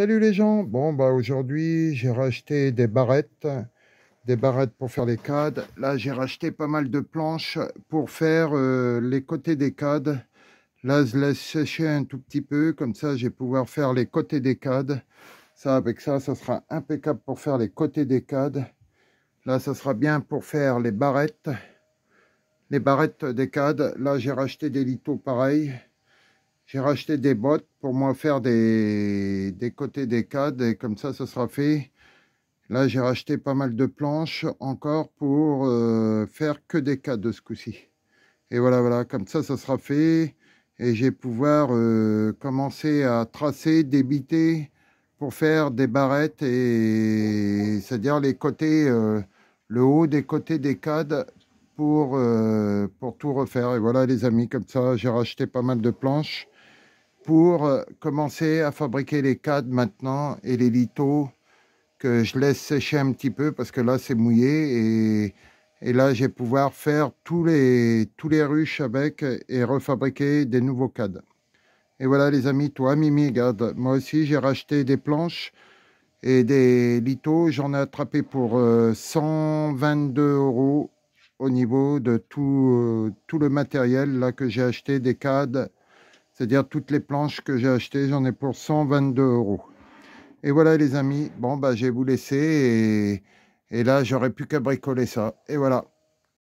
Salut les gens Bon bah aujourd'hui j'ai racheté des barrettes, des barrettes pour faire les cadres. Là j'ai racheté pas mal de planches pour faire euh, les côtés des cadres. Là je laisse sécher un tout petit peu, comme ça je vais pouvoir faire les côtés des cadres. Ça avec ça, ça sera impeccable pour faire les côtés des cadres. Là ça sera bien pour faire les barrettes, les barrettes des cadres. Là j'ai racheté des litos pareils j'ai racheté des bottes pour moi faire des, des côtés des cadres et comme ça, ça sera fait. Là, j'ai racheté pas mal de planches encore pour euh, faire que des cadres de ce coup-ci. Et voilà, voilà, comme ça, ça sera fait. Et j'ai pouvoir euh, commencer à tracer, débiter pour faire des barrettes et c'est-à-dire les côtés, euh, le haut des côtés des cadres pour, pour tout refaire. Et voilà les amis, comme ça, j'ai racheté pas mal de planches pour euh, commencer à fabriquer les cadres maintenant et les litos que je laisse sécher un petit peu parce que là c'est mouillé et, et là je vais pouvoir faire tous les, tous les ruches avec et refabriquer des nouveaux cadres. Et voilà les amis, toi Mimi, regarde, moi aussi j'ai racheté des planches et des litos j'en ai attrapé pour 122 euh, euros au niveau de tout, euh, tout le matériel là que j'ai acheté, des cadres, c'est-à-dire toutes les planches que j'ai achetées, j'en ai pour 122 euros. Et voilà les amis, bon bah je vais vous laisser et, là j'aurais pu cabricoler ça. Et voilà.